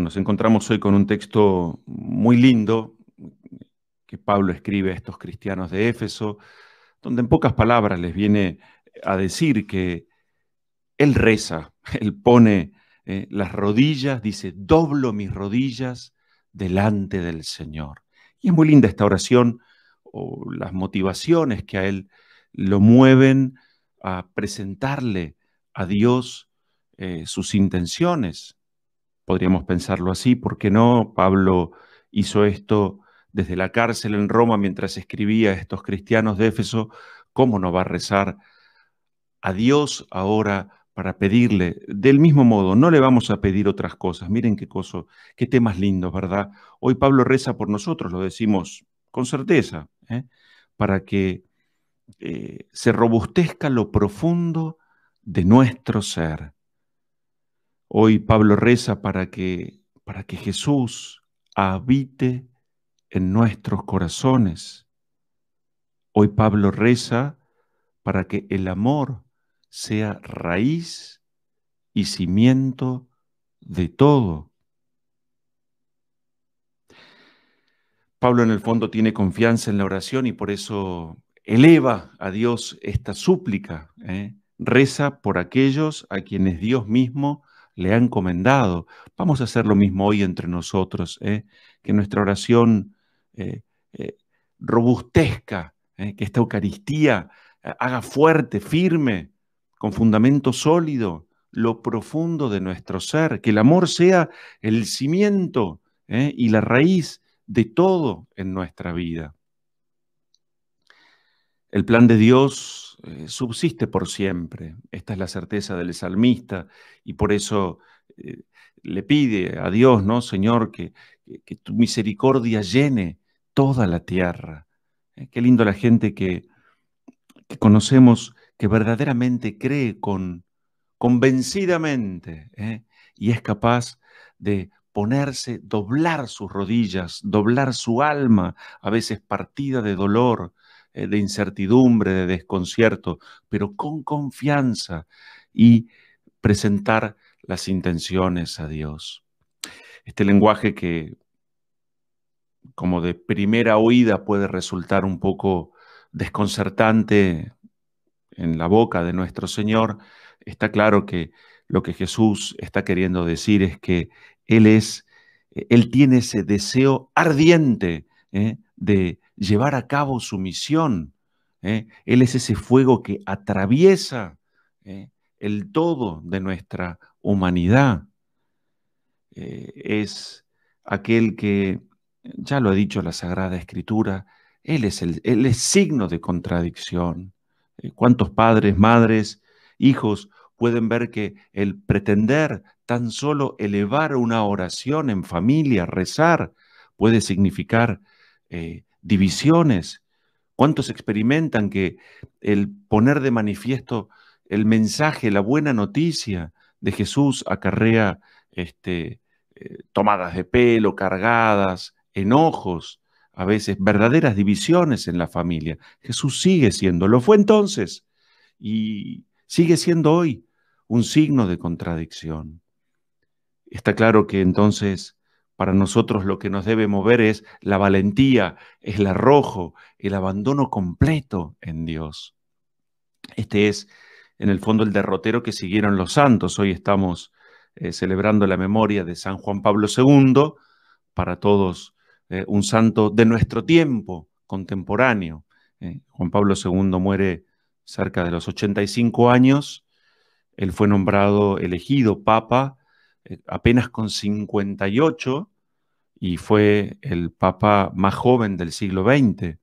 nos encontramos hoy con un texto muy lindo que Pablo escribe a estos cristianos de Éfeso, donde en pocas palabras les viene a decir que él reza, él pone eh, las rodillas, dice, doblo mis rodillas delante del Señor. Y es muy linda esta oración o las motivaciones que a él lo mueven a presentarle a Dios eh, sus intenciones, podríamos pensarlo así, ¿por qué no? Pablo hizo esto desde la cárcel en Roma mientras escribía a estos cristianos de Éfeso, ¿cómo no va a rezar a Dios ahora para pedirle? Del mismo modo, no le vamos a pedir otras cosas. Miren qué cosa, qué temas lindos, ¿verdad? Hoy Pablo reza por nosotros, lo decimos con certeza, ¿eh? para que eh, se robustezca lo profundo de nuestro ser Hoy Pablo reza para que, para que Jesús habite en nuestros corazones. Hoy Pablo reza para que el amor sea raíz y cimiento de todo. Pablo en el fondo tiene confianza en la oración y por eso eleva a Dios esta súplica. ¿eh? Reza por aquellos a quienes Dios mismo le ha encomendado. Vamos a hacer lo mismo hoy entre nosotros, ¿eh? que nuestra oración eh, eh, robustezca, que esta Eucaristía haga fuerte, firme, con fundamento sólido, lo profundo de nuestro ser, que el amor sea el cimiento y la raíz de todo en nuestra vida. El plan de Dios eh, subsiste por siempre. Esta es la certeza del salmista y por eso eh, le pide a Dios, ¿no? Señor, que, que, tu misericordia llene toda la tierra. Eh, qué lindo la gente que, que, conocemos, que verdaderamente cree con, convencidamente y es capaz de ponerse, doblar sus rodillas, doblar su alma, a veces partida de dolor, eh, de incertidumbre, de desconcierto, pero con confianza y presentar las intenciones a Dios. Este lenguaje que como de primera oída puede resultar un poco desconcertante en la boca de nuestro Señor, está claro que lo que Jesús está queriendo decir es que Él es, eh, Él tiene ese deseo ardiente eh, de, llevar a cabo su misión. ¿eh? Él es ese fuego que atraviesa ¿eh? el todo de nuestra humanidad. Eh, es aquel que, ya lo ha dicho la Sagrada Escritura, Él es, el, él es signo de contradicción. ¿Cuántos padres, madres, hijos pueden ver que el pretender tan solo elevar una oración en familia, rezar, puede significar divisiones, cuántos experimentan que el poner de manifiesto el mensaje, la buena noticia de Jesús acarrea este, eh, tomadas de pelo, cargadas, enojos, a veces verdaderas divisiones en la familia. Jesús sigue siendo, lo fue entonces y sigue siendo hoy un signo de contradicción. Está claro que entonces para nosotros lo que nos debe mover es la valentía, el arrojo, el abandono completo en Dios. Este es, en el fondo, el derrotero que siguieron los santos. Hoy estamos eh, celebrando la memoria de San Juan Pablo II, para todos eh, un santo de nuestro tiempo contemporáneo. Eh, Juan Pablo II muere cerca de los 85 años. Él fue nombrado, elegido papa eh, apenas con 58 y fue el papa más joven del siglo XX.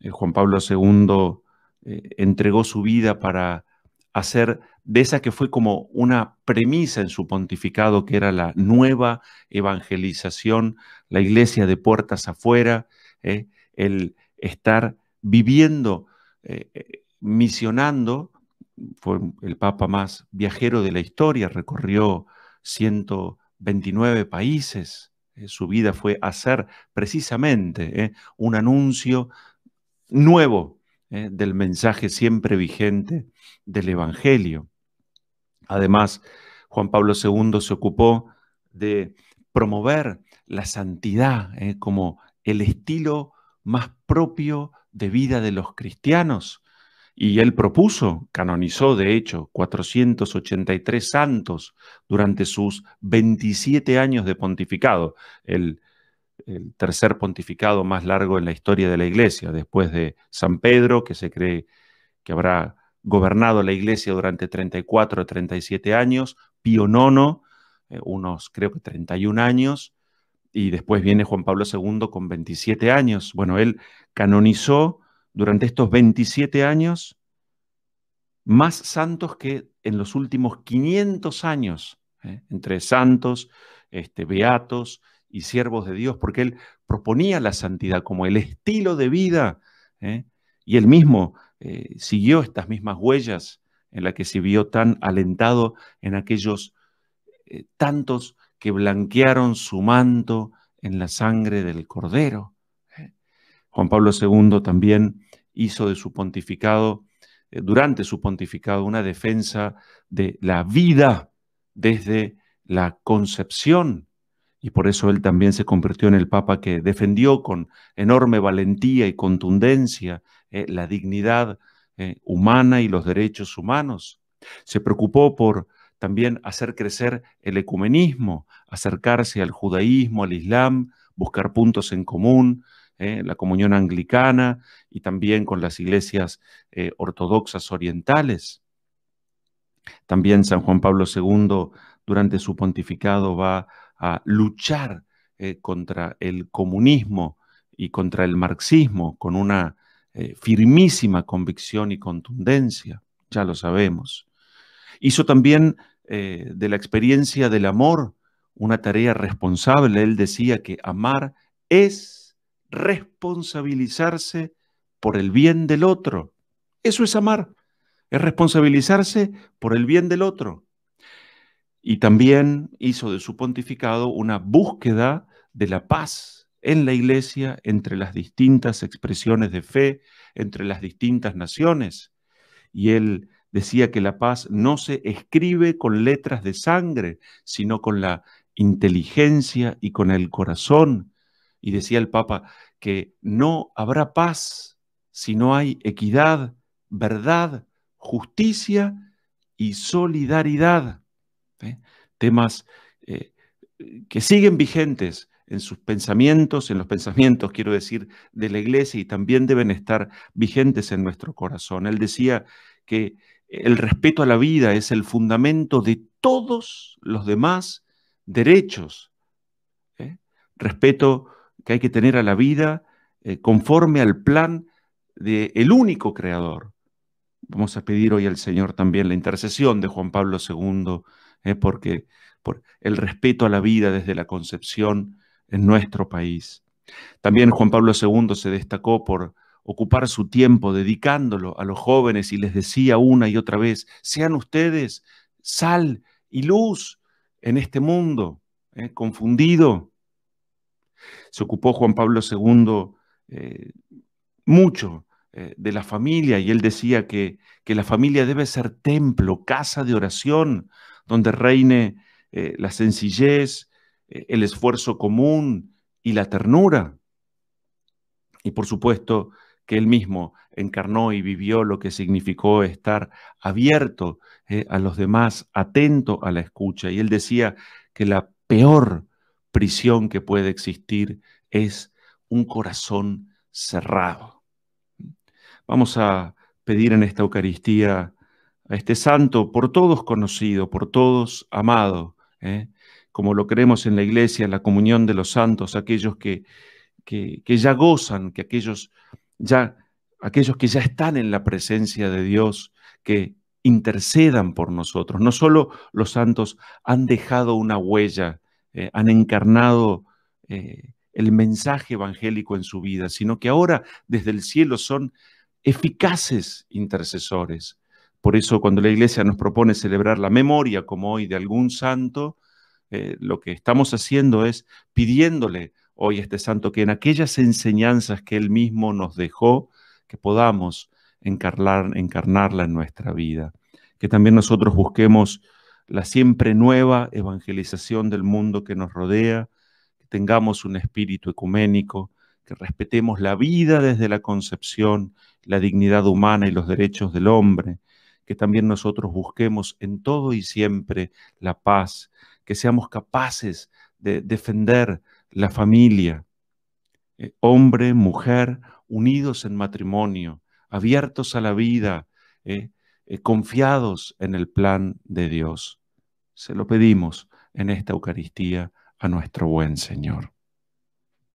Eh, Juan Pablo II eh, entregó su vida para hacer de esa que fue como una premisa en su pontificado, que era la nueva evangelización, la iglesia de puertas afuera, el estar viviendo, misionando. Fue el papa más viajero de la historia, recorrió 129 países. Eh, su vida fue hacer precisamente eh, un anuncio nuevo eh, del mensaje siempre vigente del Evangelio. Además, Juan Pablo II se ocupó de promover la santidad como el estilo más propio de vida de los cristianos, y él propuso, canonizó de hecho, 483 santos durante sus 27 años de pontificado, el, tercer pontificado más largo en la historia de la Iglesia, después de San Pedro, que se cree que habrá gobernado la Iglesia durante 34 o 37 años, Pío IX, eh, unos creo que 31 años, y después viene Juan Pablo II con 27 años. Bueno, él canonizó durante estos 27 años más santos que en los últimos 500 años, ¿eh? entre santos, este, beatos y siervos de Dios, porque él proponía la santidad como el estilo de vida, ¿eh? y él mismo eh, siguió estas mismas huellas en las que se vio tan alentado en aquellos tantos que blanquearon su manto en la sangre del cordero. Juan Pablo II también hizo de su pontificado, eh, durante su pontificado, una defensa de la vida desde la concepción. Y por eso él también se convirtió en el Papa que defendió con enorme valentía y contundencia eh, la dignidad eh, humana y los derechos humanos. Se preocupó por también hacer crecer el ecumenismo, acercarse al judaísmo, al islam, buscar puntos en común, ¿eh? la comunión anglicana y también con las iglesias eh, ortodoxas orientales. También San Juan Pablo II durante su pontificado va a luchar eh, contra el comunismo y contra el marxismo con una firmísima convicción y contundencia, ya lo sabemos. Hizo también de la experiencia del amor una tarea responsable. Él decía que amar es responsabilizarse por el bien del otro. Eso es amar, es responsabilizarse por el bien del otro. Y también hizo de su pontificado una búsqueda de la paz en la iglesia entre las distintas expresiones de fe, entre las distintas naciones. Y él decía que la paz no se escribe con letras de sangre, sino con la inteligencia y con el corazón. Y decía el Papa, que no habrá paz si no hay equidad, verdad, justicia y solidaridad. ¿eh? Temas eh, que siguen vigentes en sus pensamientos, en los pensamientos, quiero decir, de la iglesia y también deben estar vigentes en nuestro corazón. Él decía que el respeto a la vida es el fundamento de todos los demás derechos. ¿Eh? Respeto que hay que tener a la vida eh, conforme al plan del el único creador. Vamos a pedir hoy al Señor también la intercesión de Juan Pablo II, eh, porque por el respeto a la vida desde la concepción en nuestro país. También Juan Pablo II se destacó por ocupar su tiempo dedicándolo a los jóvenes y les decía una y otra vez, sean ustedes sal y luz en este mundo eh, confundido se ocupó Juan Pablo II eh, mucho eh, de la familia y él decía que, la familia debe ser templo, casa de oración, donde reine eh, la sencillez, el esfuerzo común y la ternura. Y por supuesto que él mismo encarnó y vivió lo que significó estar abierto a los demás, atento a la escucha. Y él decía que la peor prisión que puede existir es un corazón cerrado. Vamos a pedir en esta Eucaristía a este santo, por todos conocido, por todos amado, ¿eh? como lo creemos en la iglesia, en la comunión de los santos, aquellos que, que, ya gozan, que aquellos, ya, aquellos que ya están en la presencia de Dios, que intercedan por nosotros. No solo los santos han dejado una huella eh, han encarnado eh, el mensaje evangélico en su vida, sino que ahora desde el cielo son eficaces intercesores. Por eso cuando la iglesia nos propone celebrar la memoria como hoy de algún santo, eh, lo que estamos haciendo es pidiéndole hoy a este santo que en aquellas enseñanzas que él mismo nos dejó, que podamos encarnar, encarnarla en nuestra vida. Que también nosotros busquemos la siempre nueva evangelización del mundo que nos rodea, que tengamos un espíritu ecuménico, que respetemos la vida desde la concepción, la dignidad humana y los derechos del hombre, que también nosotros busquemos en todo y siempre la paz, que seamos capaces de defender la familia, eh, hombre, mujer, unidos en matrimonio, abiertos a la vida, eh, eh, confiados en el plan de Dios. Se lo pedimos en esta Eucaristía a nuestro buen Señor.